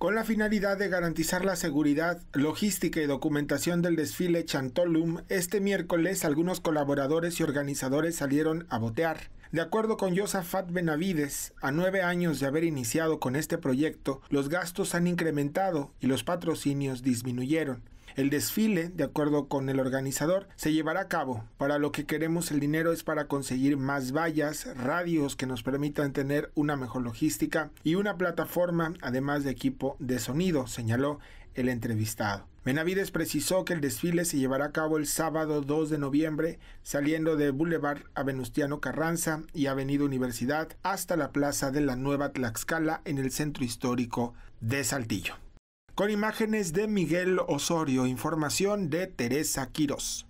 con la finalidad de garantizar la seguridad, logística y documentación del desfile Chantolum, este miércoles algunos colaboradores y organizadores salieron a botear. De acuerdo con Yosafat Benavides, a nueve años de haber iniciado con este proyecto, los gastos han incrementado y los patrocinios disminuyeron. El desfile, de acuerdo con el organizador, se llevará a cabo. Para lo que queremos el dinero es para conseguir más vallas, radios que nos permitan tener una mejor logística y una plataforma, además de equipo de sonido, señaló el entrevistado. Menavides precisó que el desfile se llevará a cabo el sábado 2 de noviembre, saliendo de Boulevard Avenustiano Carranza y Avenida Universidad hasta la Plaza de la Nueva Tlaxcala en el centro histórico de Saltillo. Con imágenes de Miguel Osorio, información de Teresa Quiroz.